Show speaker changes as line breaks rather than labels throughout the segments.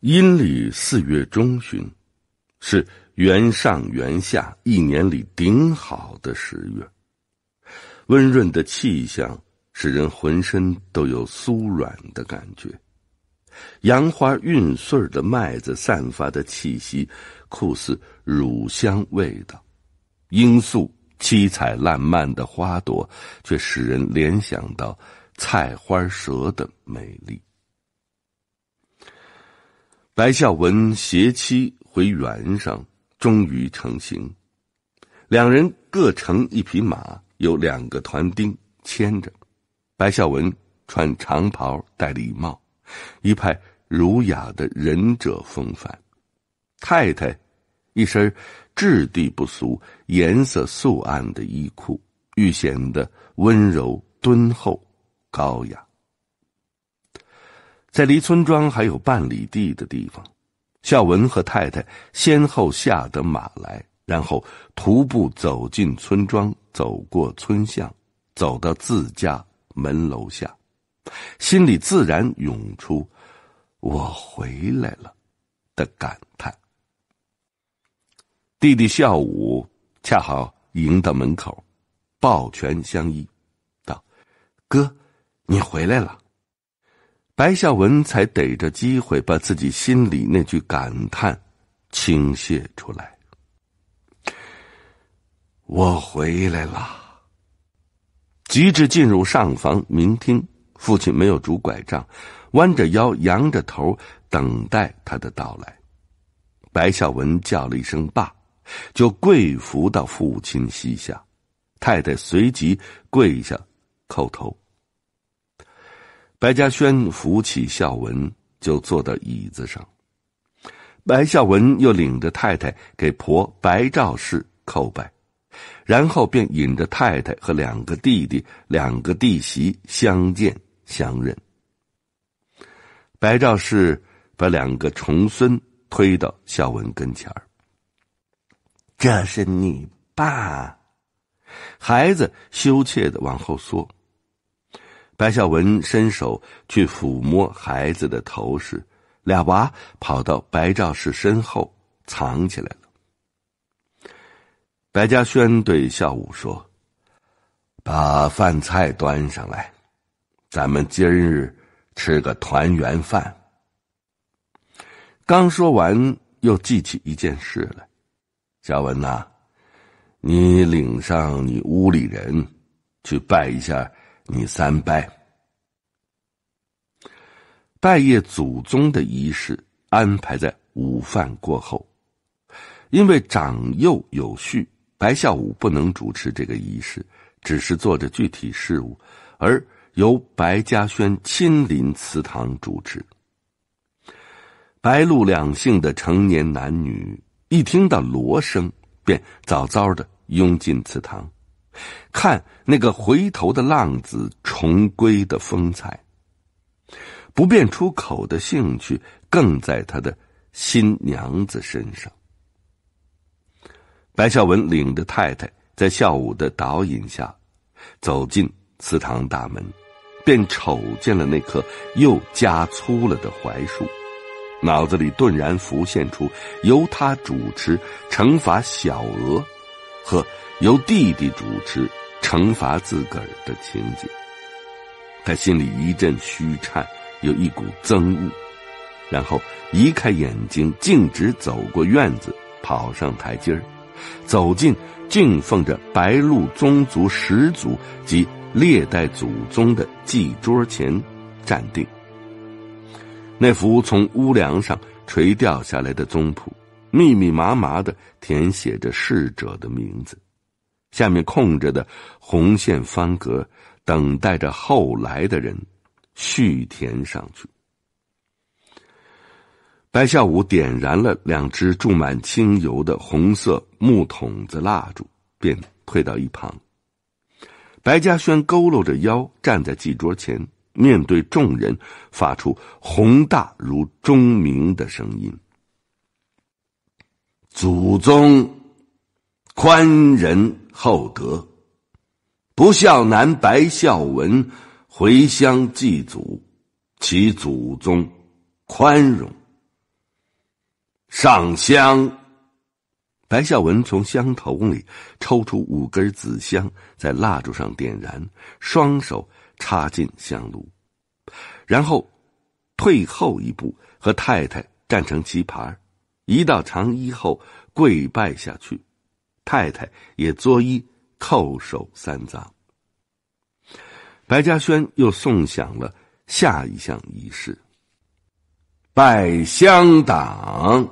阴历四月中旬，是元上元下一年里顶好的十月。温润的气象使人浑身都有酥软的感觉，杨花孕穗儿的麦子散发的气息，酷似乳香味道；罂粟七彩烂漫的花朵，却使人联想到菜花蛇的美丽。白孝文携妻回原上，终于成行。两人各乘一匹马，有两个团丁牵着。白孝文穿长袍，戴礼帽，一派儒雅的仁者风范；太太，一身质地不俗、颜色素暗的衣裤，愈显得温柔敦厚、高雅。在离村庄还有半里地的地方，孝文和太太先后下得马来，然后徒步走进村庄，走过村巷，走到自家门楼下，心里自然涌出“我回来了”的感叹。弟弟孝武恰好迎到门口，抱拳相依，道：“哥，你回来了。”白孝文才逮着机会，把自己心里那句感叹倾泻出来：“我回来了。”急至进入上房明厅，父亲没有拄拐杖，弯着腰，仰着头，等待他的到来。白孝文叫了一声“爸”，就跪伏到父亲膝下，太太随即跪下叩头。白嘉轩扶起孝文，就坐到椅子上。白孝文又领着太太给婆白赵氏叩拜，然后便引着太太和两个弟弟、两个弟媳相见相认。白赵氏把两个重孙推到孝文跟前儿：“这是你爸。”孩子羞怯的往后缩。白孝文伸手去抚摸孩子的头时，俩娃跑到白兆氏身后藏起来了。白嘉轩对孝武说：“把饭菜端上来，咱们今日吃个团圆饭。”刚说完，又记起一件事来：“孝文呐，你领上你屋里人去拜一下。”你三拜，拜谒祖宗的仪式安排在午饭过后，因为长幼有序，白孝武不能主持这个仪式，只是做着具体事务，而由白嘉轩亲临祠堂主持。白鹿两姓的成年男女一听到锣声，便早早的拥进祠堂。看那个回头的浪子重归的风采。不便出口的兴趣更在他的新娘子身上。白孝文领着太太在孝武的导引下，走进祠堂大门，便瞅见了那棵又加粗了的槐树，脑子里顿然浮现出由他主持惩罚小娥和。由弟弟主持惩罚自个儿的情景，他心里一阵虚颤，有一股憎恶，然后移开眼睛，径直走过院子，跑上台阶儿，走进敬奉着白鹿宗族始祖及历代祖宗的祭桌前站定。那幅从屋梁上垂掉下来的宗谱，密密麻麻的填写着逝者的名字。下面空着的红线方格，等待着后来的人续填上去。白孝武点燃了两只注满清油的红色木桶子蜡烛，便退到一旁。白嘉轩佝偻着腰站在祭桌前，面对众人发出宏大如钟鸣的声音：“祖宗宽仁。”厚德，不孝男白孝文回乡祭祖，其祖宗宽容。上香，白孝文从香筒里抽出五根紫香，在蜡烛上点燃，双手插进香炉，然后退后一步，和太太站成棋盘，一道长衣后跪拜下去。太太也作揖叩首三藏。白嘉轩又送响了下一项仪式。拜乡党。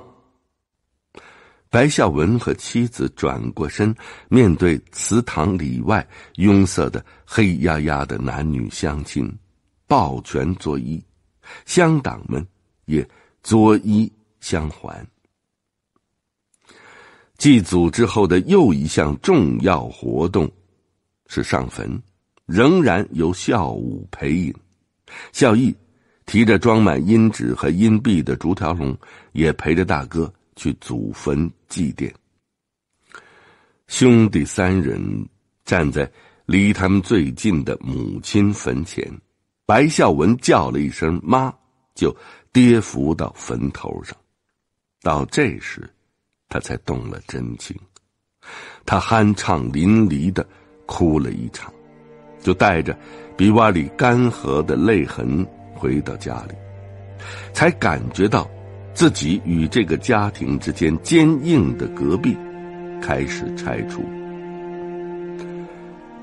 白孝文和妻子转过身，面对祠堂里外拥塞的黑压压的男女乡亲，抱拳作揖，乡党们也作揖相还。祭祖之后的又一项重要活动，是上坟，仍然由孝武陪引，孝义提着装满阴纸和阴币的竹条笼，也陪着大哥去祖坟祭奠。兄弟三人站在离他们最近的母亲坟前，白孝文叫了一声“妈”，就跌伏到坟头上。到这时。他才动了真情，他酣畅淋漓的哭了一场，就带着鼻洼里干涸的泪痕回到家里，才感觉到自己与这个家庭之间坚硬的隔壁开始拆除，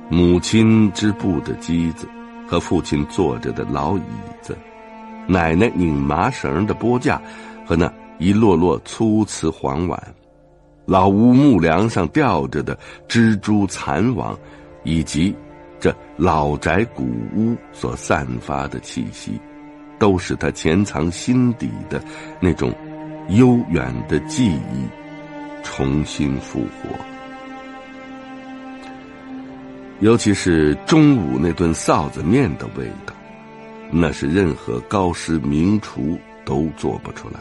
母亲织布的机子和父亲坐着的老椅子，奶奶拧麻绳的拨架和那。一摞摞粗瓷黄碗，老屋木梁上吊着的蜘蛛残网，以及这老宅古屋所散发的气息，都是他潜藏心底的那种悠远的记忆重新复活。尤其是中午那顿臊子面的味道，那是任何高师名厨都做不出来。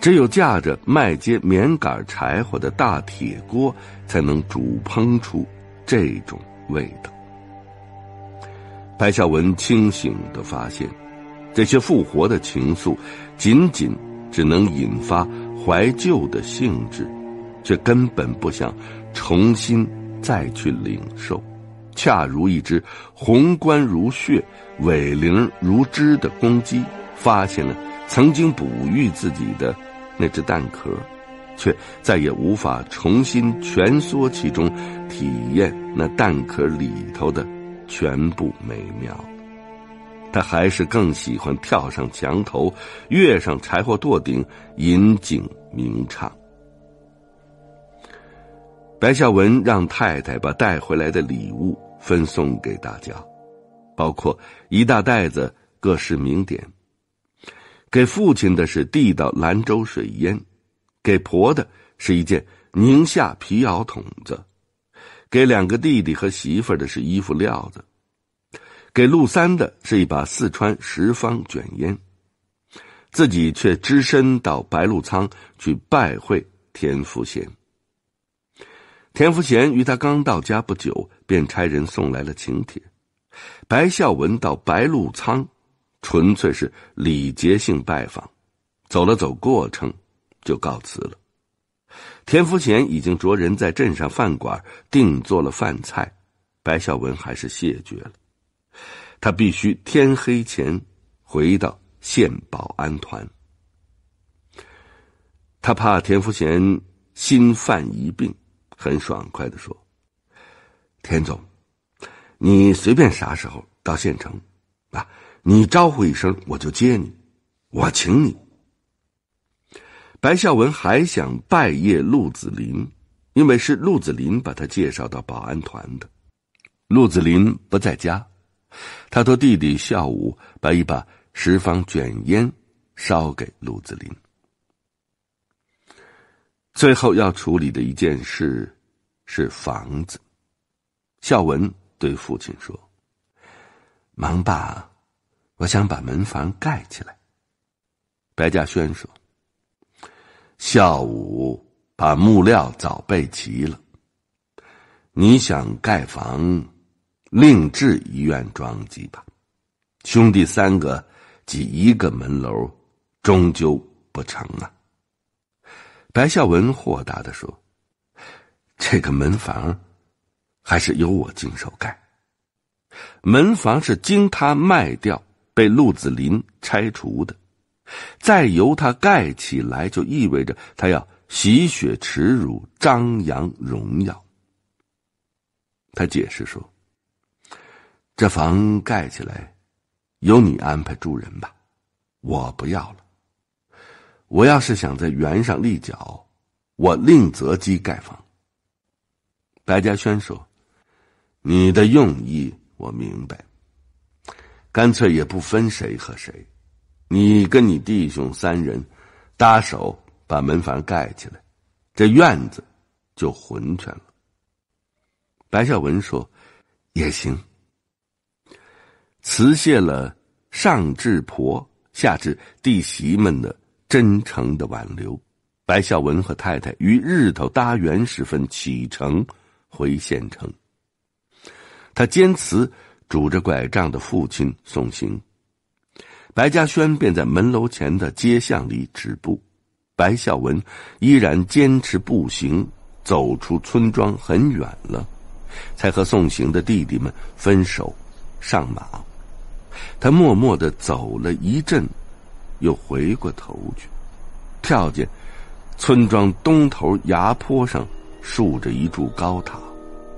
只有架着麦秸、棉杆、柴火的大铁锅，才能煮烹出这种味道。白孝文清醒的发现，这些复活的情愫，仅仅只能引发怀旧的兴致，却根本不想重新再去领受。恰如一只红冠如血、尾翎如织的公鸡，发现了曾经哺育自己的。那只蛋壳，却再也无法重新蜷缩其中，体验那蛋壳里头的全部美妙。他还是更喜欢跳上墙头，跃上柴火垛顶，引颈鸣唱。白孝文让太太把带回来的礼物分送给大家，包括一大袋子各式名点。给父亲的是地道兰州水烟，给婆的是一件宁夏皮袄筒子，给两个弟弟和媳妇的是衣服料子，给陆三的是一把四川十方卷烟，自己却只身到白鹿仓去拜会田福贤。田福贤于他刚到家不久，便差人送来了请帖，白孝文到白鹿仓。纯粹是礼节性拜访，走了走过程，就告辞了。田福贤已经着人在镇上饭馆定做了饭菜，白孝文还是谢绝了。他必须天黑前回到县保安团，他怕田福贤心犯疑病，很爽快的说：“田总，你随便啥时候到县城，啊。”你招呼一声，我就接你，我请你。白孝文还想拜谒陆子霖，因为是陆子霖把他介绍到保安团的。陆子霖不在家，他托弟弟孝武把一把十方卷烟烧给陆子霖。最后要处理的一件事是房子，孝文对父亲说：“忙吧。”我想把门房盖起来。”白嘉轩说，“下午把木料早备齐了。你想盖房，另置一院庄基吧。兄弟三个挤一个门楼，终究不成啊。”白孝文豁达的说：“这个门房还是由我经手盖。门房是经他卖掉。”被鹿子霖拆除的，再由他盖起来，就意味着他要洗雪耻辱、张扬荣耀。他解释说：“这房盖起来，由你安排住人吧，我不要了。我要是想在原上立脚，我另择机盖房。”白嘉轩说：“你的用意我明白。”干脆也不分谁和谁，你跟你弟兄三人搭手把门房盖起来，这院子就浑全了。白孝文说：“也行。”辞谢了上至婆下至弟媳们的真诚的挽留，白孝文和太太于日头搭圆时分启程回县城。他坚持。拄着拐杖的父亲送行，白嘉轩便在门楼前的街巷里止步。白孝文依然坚持步行，走出村庄很远了，才和送行的弟弟们分手，上马。他默默的走了一阵，又回过头去，跳进村庄东头崖坡上竖着一柱高塔，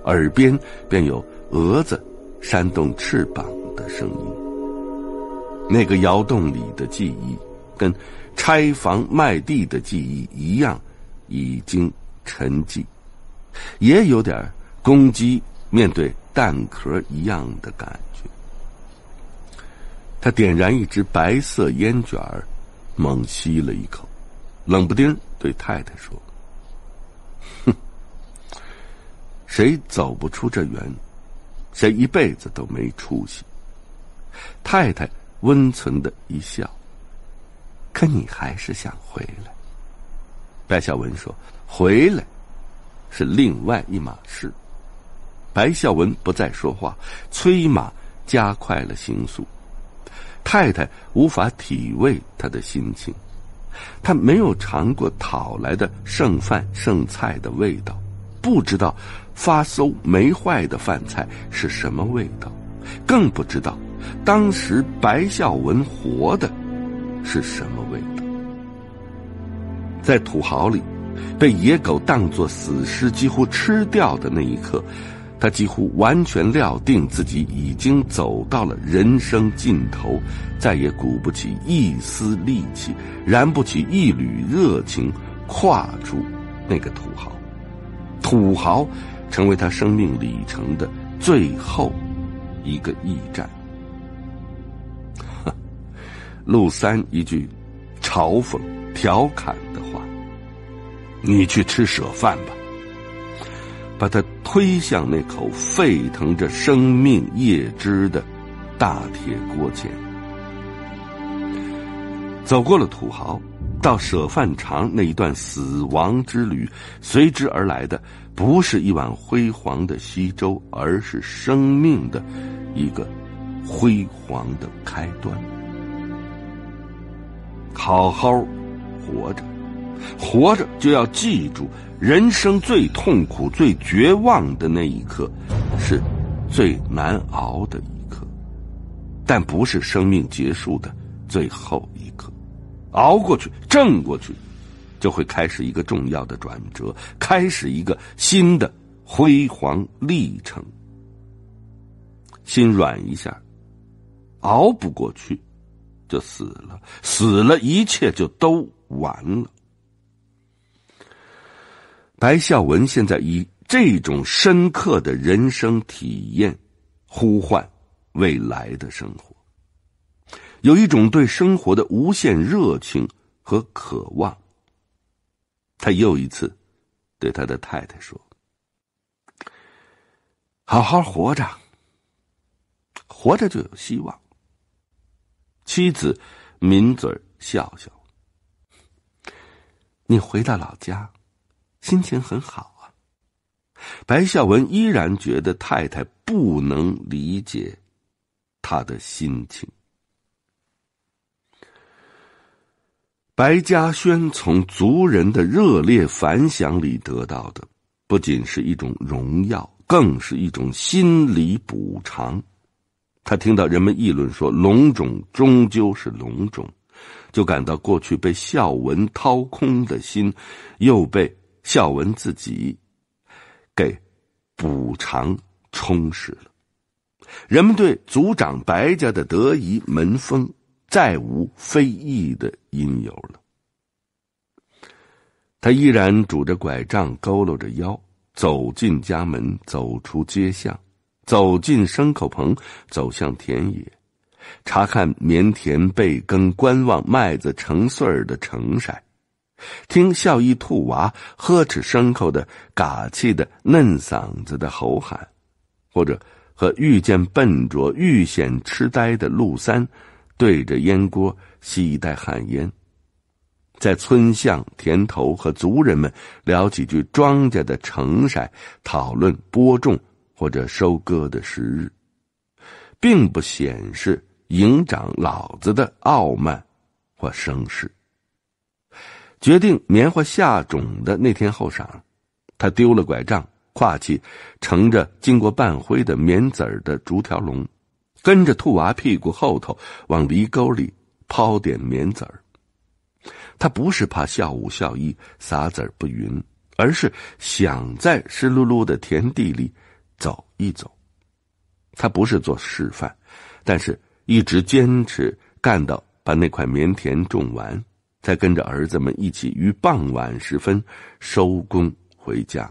耳边便有蛾子。扇动翅膀的声音，那个窑洞里的记忆，跟拆房卖地的记忆一样，已经沉寂，也有点公鸡面对蛋壳一样的感觉。他点燃一支白色烟卷儿，猛吸了一口，冷不丁对太太说：“哼，谁走不出这园？”这一辈子都没出息。太太温存的一笑，可你还是想回来。白孝文说：“回来是另外一码事。”白孝文不再说话，催马加快了行速。太太无法体味他的心情，他没有尝过讨来的剩饭剩菜的味道，不知道。发馊没坏的饭菜是什么味道？更不知道，当时白孝文活的，是什么味道？在土豪里，被野狗当作死尸几乎吃掉的那一刻，他几乎完全料定自己已经走到了人生尽头，再也鼓不起一丝力气，燃不起一缕热情，跨出那个土豪，土豪。成为他生命里程的最后一个驿站。陆三一句嘲讽、调侃的话：“你去吃舍饭吧。”把他推向那口沸腾着生命液汁的大铁锅前。走过了土豪，到舍饭场那一段死亡之旅，随之而来的。不是一碗辉煌的稀粥，而是生命的，一个辉煌的开端。好好活着，活着就要记住，人生最痛苦、最绝望的那一刻，是最难熬的一刻，但不是生命结束的最后一刻。熬过去，挣过去。就会开始一个重要的转折，开始一个新的辉煌历程。心软一下，熬不过去，就死了，死了一切就都完了。白孝文现在以这种深刻的人生体验，呼唤未来的生活，有一种对生活的无限热情和渴望。他又一次，对他的太太说：“好好活着，活着就有希望。”妻子抿嘴笑笑：“你回到老家，心情很好啊。”白孝文依然觉得太太不能理解他的心情。白嘉轩从族人的热烈反响里得到的，不仅是一种荣耀，更是一种心理补偿。他听到人们议论说龙种终究是龙种，就感到过去被孝文掏空的心，又被孝文自己给补偿充实了。人们对族长白家的德仪门风。再无非议的因由了。他依然拄着拐杖，佝偻着腰，走进家门，走出街巷，走进牲口棚，走向田野，查看棉田被耕，观望麦子成穗儿的成色，听笑意兔娃呵斥牲口的嘎气的嫩嗓子的吼喊，或者和遇见笨拙、遇险痴呆的陆三。对着烟锅吸一袋旱烟，在村巷田头和族人们聊几句庄稼的成色，讨论播种或者收割的时日，并不显示营长老子的傲慢或声势。决定棉花下种的那天后晌，他丢了拐杖，挎起盛着经过半灰的棉籽儿的竹条笼。跟着兔娃屁股后头往犁沟里抛点棉籽儿，他不是怕孝五孝一撒籽儿不匀，而是想在湿漉漉的田地里走一走。他不是做示范，但是一直坚持干到把那块棉田种完，才跟着儿子们一起于傍晚时分收工回家。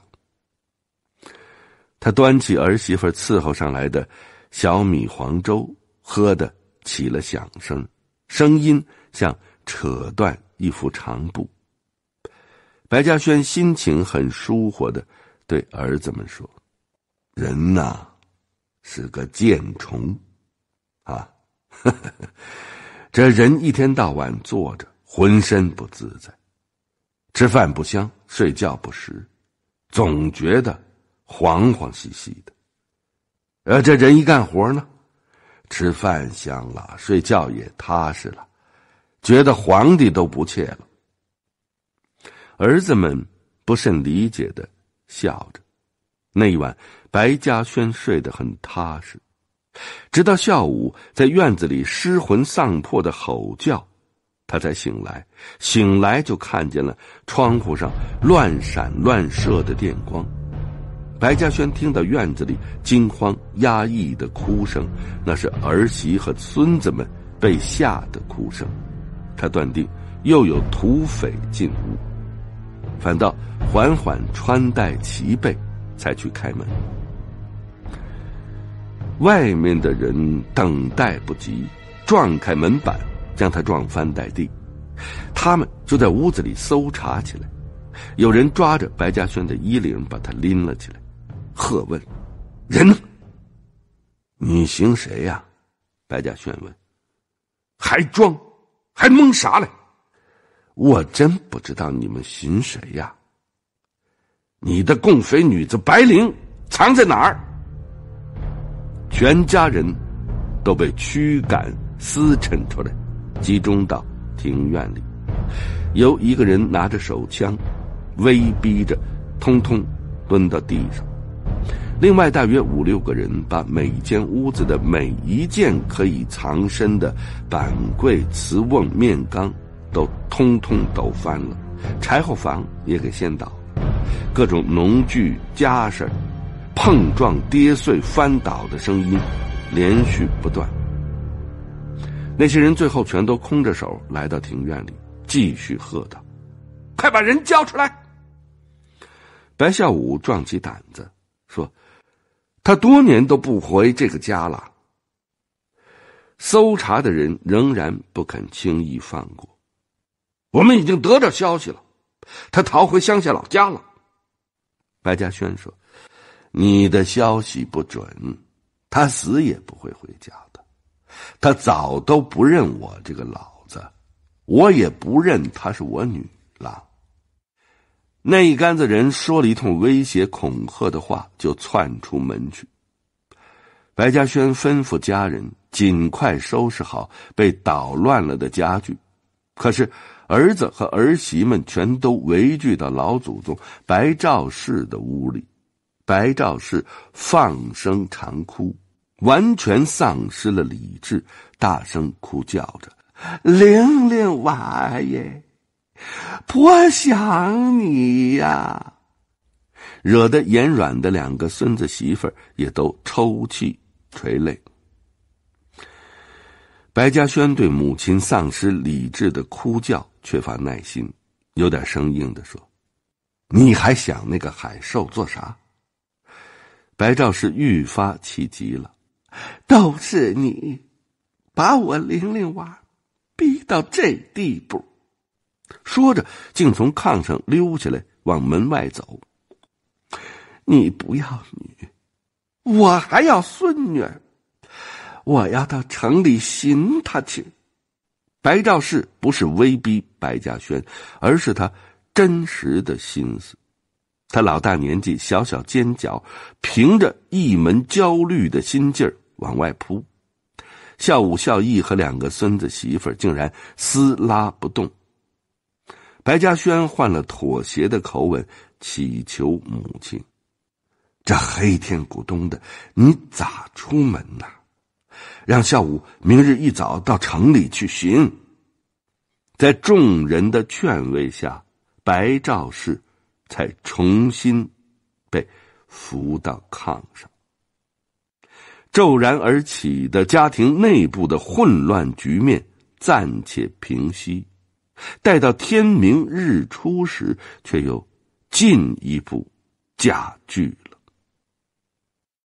他端起儿媳妇伺候上来的。小米黄粥喝的起了响声，声音像扯断一幅长布。白嘉轩心情很舒活的对儿子们说：“人呐，是个贱虫，啊，这人一天到晚坐着，浑身不自在，吃饭不香，睡觉不实，总觉得惶惶兮兮的。”呃，这人一干活呢，吃饭香了，睡觉也踏实了，觉得皇帝都不怯了。儿子们不甚理解的笑着。那一晚，白嘉轩睡得很踏实，直到下午在院子里失魂丧魄的吼叫，他才醒来。醒来就看见了窗户上乱闪乱射的电光。白嘉轩听到院子里惊慌压抑的哭声，那是儿媳和孙子们被吓的哭声，他断定又有土匪进屋，反倒缓缓穿戴齐备，才去开门。外面的人等待不及，撞开门板，将他撞翻在地，他们就在屋子里搜查起来，有人抓着白嘉轩的衣领，把他拎了起来。喝问：“人呢？你寻谁呀？”白嘉轩问。“还装？还蒙啥嘞？”我真不知道你们寻谁呀。你的共匪女子白灵藏在哪儿？全家人都被驱赶、撕扯出来，集中到庭院里，由一个人拿着手枪威逼着，通通蹲到地上。另外大约五六个人把每间屋子的每一件可以藏身的板柜、瓷瓮、面缸，都通通抖翻了，柴火房也给掀倒，各种农具家什，碰撞、跌碎、翻倒的声音，连续不断。那些人最后全都空着手来到庭院里，继续喝道：“快把人交出来！”白孝武壮起胆子说。他多年都不回这个家了，搜查的人仍然不肯轻易放过。我们已经得到消息了，他逃回乡下老家了。白嘉轩说：“你的消息不准，他死也不会回家的。他早都不认我这个老子，我也不认他是我女了。”那一杆子人说了一通威胁恐吓的话，就窜出门去。白嘉轩吩咐家人尽快收拾好被捣乱了的家具，可是儿子和儿媳们全都围聚到老祖宗白兆氏的屋里，白兆氏放声长哭，完全丧失了理智，大声哭叫着：“玲玲，娃耶！”我想你呀，惹得眼软的两个孙子媳妇儿也都抽泣垂泪。白嘉轩对母亲丧失理智的哭叫缺乏耐心，有点生硬的说：“你还想那个海兽做啥？”白兆是愈发气急了：“都是你，把我玲玲娃逼到这地步！”说着，竟从炕上溜起来，往门外走。你不要女，我还要孙女，我要到城里寻他去。白兆氏不是威逼白嘉轩，而是他真实的心思。他老大年纪，小小尖角，凭着一门焦虑的心劲儿往外扑。孝武、孝义和两个孙子媳妇儿竟然撕拉不动。白嘉轩换了妥协的口吻，乞求母亲：“这黑天咕咚的，你咋出门呐？”让孝武明日一早到城里去寻。在众人的劝慰下，白赵氏才重新被扶到炕上。骤然而起的家庭内部的混乱局面暂且平息。待到天明日出时，却又进一步加剧。